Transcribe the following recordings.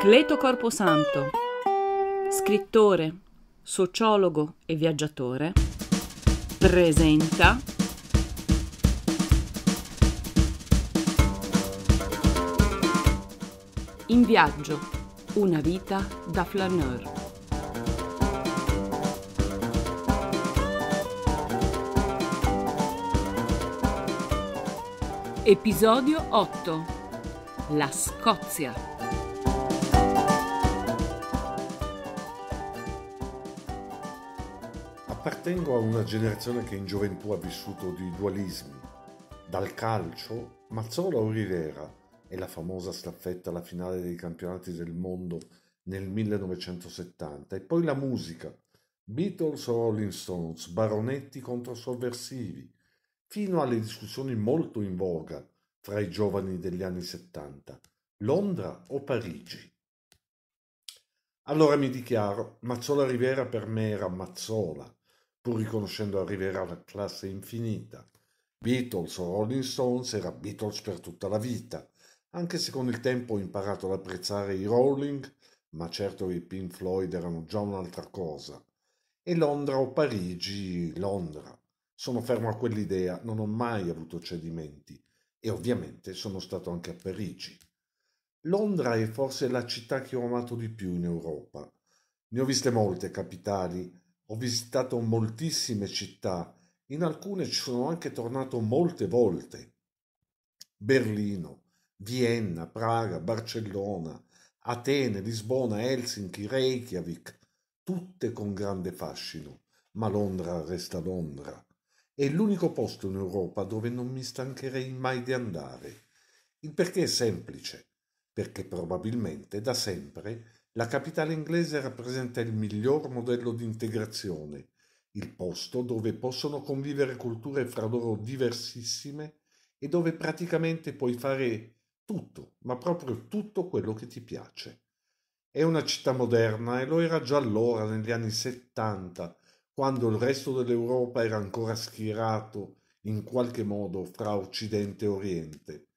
Cleto Corposanto, scrittore, sociologo e viaggiatore, presenta In viaggio, una vita da flaneur. Episodio 8 La Scozia Appartengo a una generazione che in gioventù ha vissuto di dualismi, dal calcio Mazzola o Rivera e la famosa staffetta alla finale dei campionati del mondo nel 1970 e poi la musica, Beatles o Rolling Stones, baronetti contro sovversivi, fino alle discussioni molto in voga fra i giovani degli anni 70, Londra o Parigi. Allora mi dichiaro, Mazzola Rivera per me era Mazzola, pur riconoscendo arriverà una classe infinita. Beatles o Rolling Stones era Beatles per tutta la vita, anche se con il tempo ho imparato ad apprezzare i Rolling, ma certo i Pink Floyd erano già un'altra cosa. E Londra o Parigi, Londra. Sono fermo a quell'idea, non ho mai avuto cedimenti e ovviamente sono stato anche a Parigi. Londra è forse la città che ho amato di più in Europa. Ne ho viste molte capitali, ho visitato moltissime città, in alcune ci sono anche tornato molte volte. Berlino, Vienna, Praga, Barcellona, Atene, Lisbona, Helsinki, Reykjavik, tutte con grande fascino, ma Londra resta Londra. È l'unico posto in Europa dove non mi stancherei mai di andare. Il perché è semplice, perché probabilmente da sempre la capitale inglese rappresenta il miglior modello di integrazione, il posto dove possono convivere culture fra loro diversissime e dove praticamente puoi fare tutto, ma proprio tutto quello che ti piace. È una città moderna e lo era già allora negli anni 70, quando il resto dell'Europa era ancora schierato in qualche modo fra Occidente e Oriente.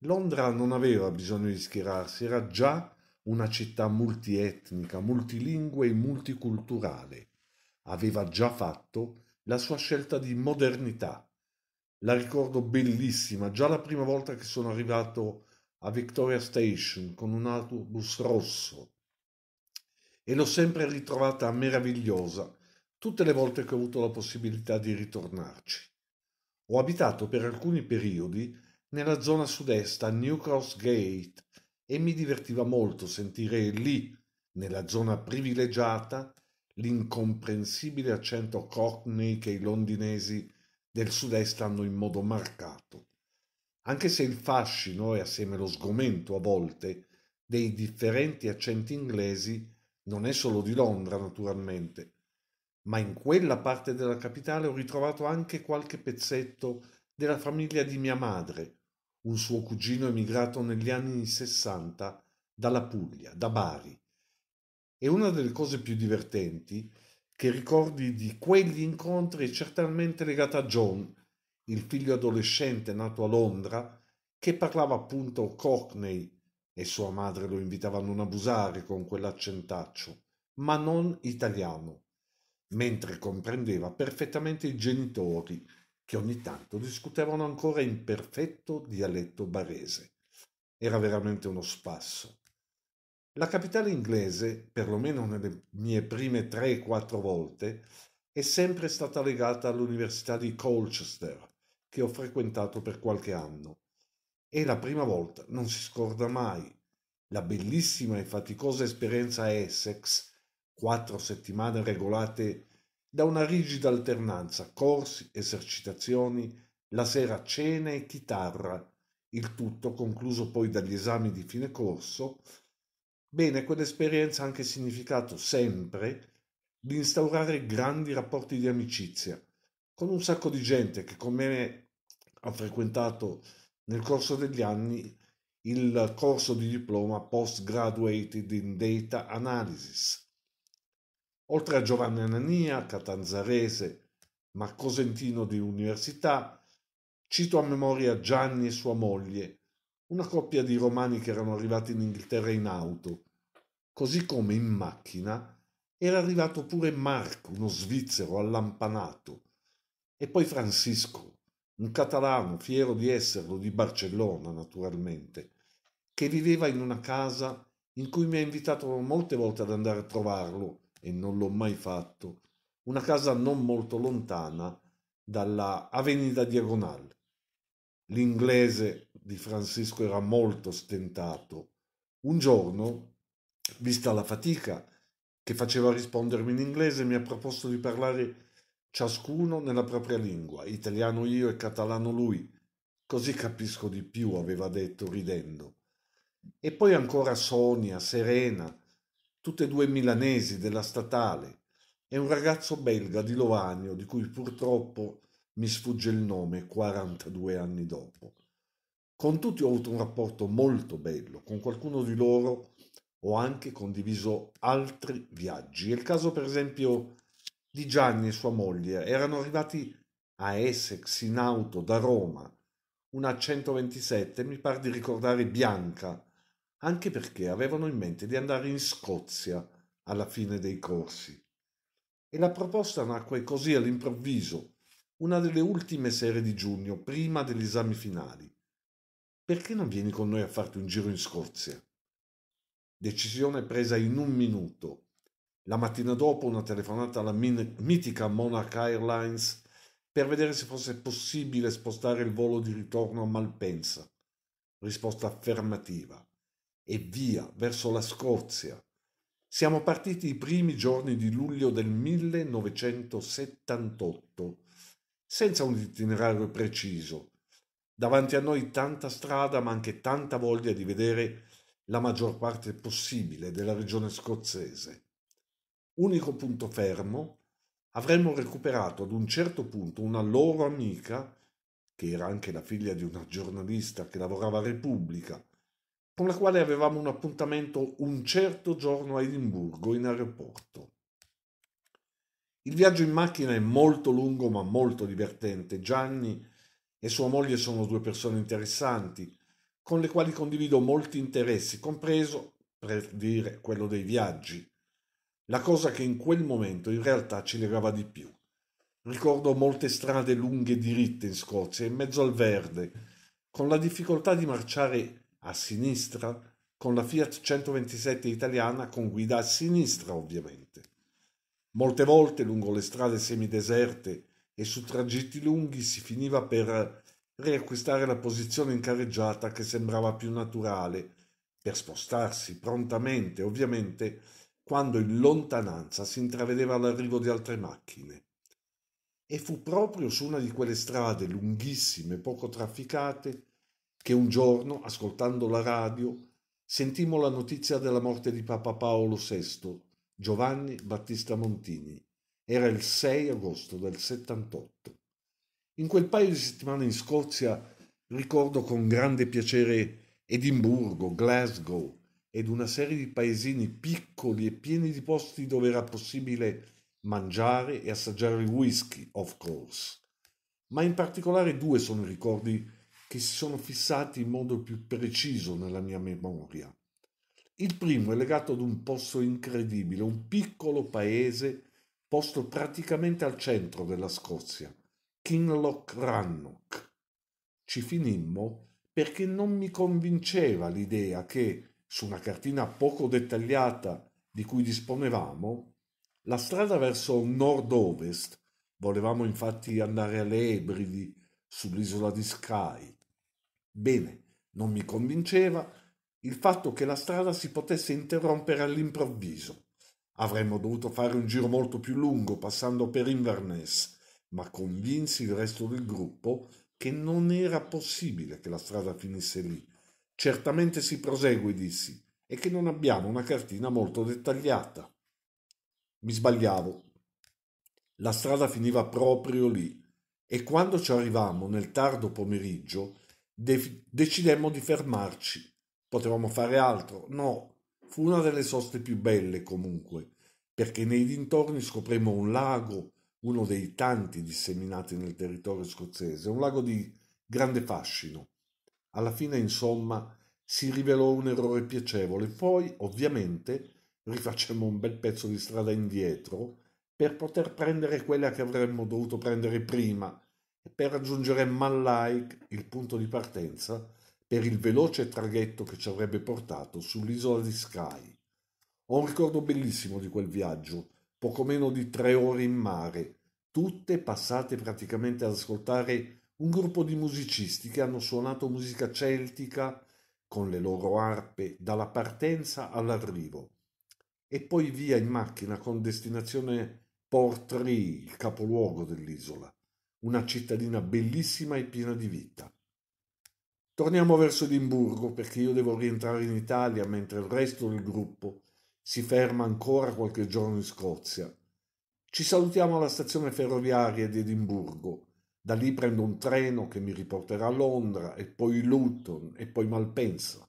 Londra non aveva bisogno di schierarsi, era già una città multietnica, multilingue e multiculturale. Aveva già fatto la sua scelta di modernità. La ricordo bellissima, già la prima volta che sono arrivato a Victoria Station con un autobus rosso e l'ho sempre ritrovata meravigliosa tutte le volte che ho avuto la possibilità di ritornarci. Ho abitato per alcuni periodi nella zona sud-est a New Cross Gate, e mi divertiva molto sentire lì, nella zona privilegiata, l'incomprensibile accento cockney che i londinesi del sud-est hanno in modo marcato, anche se il fascino e assieme lo sgomento a volte dei differenti accenti inglesi non è solo di Londra naturalmente, ma in quella parte della capitale ho ritrovato anche qualche pezzetto della famiglia di mia madre, un suo cugino emigrato negli anni 60 dalla Puglia, da Bari. E una delle cose più divertenti che ricordi di quegli incontri è certamente legata a John, il figlio adolescente nato a Londra, che parlava appunto Cockney e sua madre lo invitava a non abusare con quell'accentaccio, ma non italiano, mentre comprendeva perfettamente i genitori che ogni tanto discutevano ancora in perfetto dialetto barese. Era veramente uno spasso. La capitale inglese, perlomeno nelle mie prime 3-4 volte, è sempre stata legata all'Università di Colchester, che ho frequentato per qualche anno. E la prima volta non si scorda mai. La bellissima e faticosa esperienza a Essex, quattro settimane regolate da una rigida alternanza corsi, esercitazioni, la sera cena e chitarra, il tutto concluso poi dagli esami di fine corso. Bene, quell'esperienza ha anche significato sempre di instaurare grandi rapporti di amicizia con un sacco di gente che con me ha frequentato nel corso degli anni il corso di diploma Postgraduated in Data Analysis Oltre a Giovanni Anania, catanzarese, ma cosentino di università, cito a memoria Gianni e sua moglie, una coppia di romani che erano arrivati in Inghilterra in auto, così come in macchina era arrivato pure Marco, uno svizzero allampanato, e poi Francisco, un catalano fiero di esserlo, di Barcellona naturalmente, che viveva in una casa in cui mi ha invitato molte volte ad andare a trovarlo e non l'ho mai fatto, una casa non molto lontana dalla Avenida Diagonal. L'inglese di Francisco era molto stentato. Un giorno, vista la fatica che faceva rispondermi in inglese, mi ha proposto di parlare ciascuno nella propria lingua, italiano io e catalano lui. Così capisco di più, aveva detto ridendo. E poi ancora Sonia, serena, tutte e due milanesi della statale, e un ragazzo belga di Lovanio, di cui purtroppo mi sfugge il nome 42 anni dopo. Con tutti ho avuto un rapporto molto bello, con qualcuno di loro ho anche condiviso altri viaggi. È il caso per esempio di Gianni e sua moglie, erano arrivati a Essex in auto da Roma, una 127, mi pare di ricordare bianca, anche perché avevano in mente di andare in Scozia alla fine dei corsi. E la proposta nacque così all'improvviso, una delle ultime sere di giugno, prima degli esami finali. Perché non vieni con noi a farti un giro in Scozia? Decisione presa in un minuto. La mattina dopo una telefonata alla min- mitica Monarch Airlines per vedere se fosse possibile spostare il volo di ritorno a Malpensa. Risposta affermativa e via verso la Scozia. Siamo partiti i primi giorni di luglio del 1978, senza un itinerario preciso. Davanti a noi tanta strada, ma anche tanta voglia di vedere la maggior parte possibile della regione scozzese. Unico punto fermo, avremmo recuperato ad un certo punto una loro amica, che era anche la figlia di una giornalista che lavorava a Repubblica, con la quale avevamo un appuntamento un certo giorno a Edimburgo in aeroporto. Il viaggio in macchina è molto lungo ma molto divertente. Gianni e sua moglie sono due persone interessanti, con le quali condivido molti interessi, compreso, per dire, quello dei viaggi, la cosa che in quel momento in realtà ci legava di più. Ricordo molte strade lunghe e diritte in Scozia, in mezzo al verde, con la difficoltà di marciare a sinistra, con la Fiat 127 italiana con guida a sinistra ovviamente. Molte volte lungo le strade semideserte e su tragitti lunghi si finiva per riacquistare la posizione in carreggiata che sembrava più naturale, per spostarsi prontamente, ovviamente, quando in lontananza si intravedeva l'arrivo di altre macchine. E fu proprio su una di quelle strade lunghissime, poco trafficate, che un giorno, ascoltando la radio, sentimmo la notizia della morte di Papa Paolo VI, Giovanni Battista Montini. Era il 6 agosto del 78. In quel paio di settimane in Scozia ricordo con grande piacere Edimburgo, Glasgow ed una serie di paesini piccoli e pieni di posti dove era possibile mangiare e assaggiare il whisky, of course. Ma in particolare due sono i ricordi che si sono fissati in modo più preciso nella mia memoria. Il primo è legato ad un posto incredibile, un piccolo paese posto praticamente al centro della Scozia, Kinloch Rannoch. Ci finimmo perché non mi convinceva l'idea che, su una cartina poco dettagliata di cui disponevamo, la strada verso nord-ovest, volevamo infatti andare alle Ebridi, sull'isola di Skye, Bene, non mi convinceva il fatto che la strada si potesse interrompere all'improvviso. Avremmo dovuto fare un giro molto più lungo passando per Inverness, ma convinsi il resto del gruppo che non era possibile che la strada finisse lì. Certamente si prosegue, dissi, e che non abbiamo una cartina molto dettagliata. Mi sbagliavo. La strada finiva proprio lì e quando ci arrivammo nel tardo pomeriggio De- decidemmo di fermarci. Potevamo fare altro? No. Fu una delle soste più belle comunque, perché nei dintorni scopremmo un lago, uno dei tanti disseminati nel territorio scozzese, un lago di grande fascino. Alla fine, insomma, si rivelò un errore piacevole. Poi, ovviamente, rifacemmo un bel pezzo di strada indietro per poter prendere quella che avremmo dovuto prendere prima, e per raggiungere Malai, il punto di partenza, per il veloce traghetto che ci avrebbe portato sull'isola di Sky. Ho un ricordo bellissimo di quel viaggio, poco meno di tre ore in mare, tutte passate praticamente ad ascoltare un gruppo di musicisti che hanno suonato musica celtica con le loro arpe dalla partenza all'arrivo e poi via in macchina con destinazione Portree, il capoluogo dell'isola una cittadina bellissima e piena di vita. Torniamo verso Edimburgo perché io devo rientrare in Italia mentre il resto del gruppo si ferma ancora qualche giorno in Scozia. Ci salutiamo alla stazione ferroviaria di Edimburgo. Da lì prendo un treno che mi riporterà a Londra e poi Luton e poi Malpensa.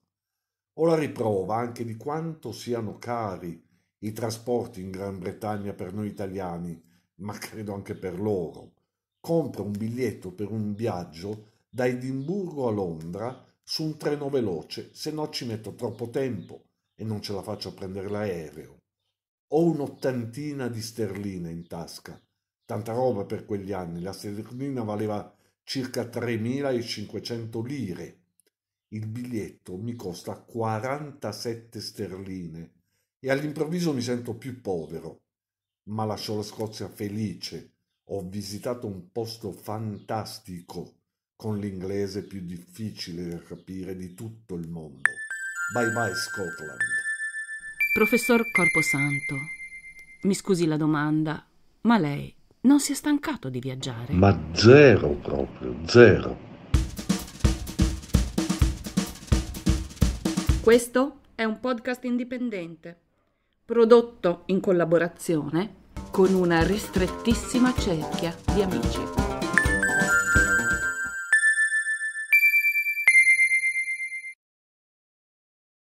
Ho la riprova anche di quanto siano cari i trasporti in Gran Bretagna per noi italiani, ma credo anche per loro compra un biglietto per un viaggio da Edimburgo a Londra su un treno veloce, se no ci metto troppo tempo e non ce la faccio a prendere l'aereo. Ho un'ottantina di sterline in tasca, tanta roba per quegli anni, la sterlina valeva circa 3.500 lire. Il biglietto mi costa 47 sterline e all'improvviso mi sento più povero, ma lascio la Scozia felice ho visitato un posto fantastico con l'inglese più difficile da capire di tutto il mondo. Bye bye Scotland. Professor Corposanto, mi scusi la domanda, ma lei non si è stancato di viaggiare? Ma zero proprio, zero. Questo è un podcast indipendente, prodotto in collaborazione con una ristrettissima cerchia di amici.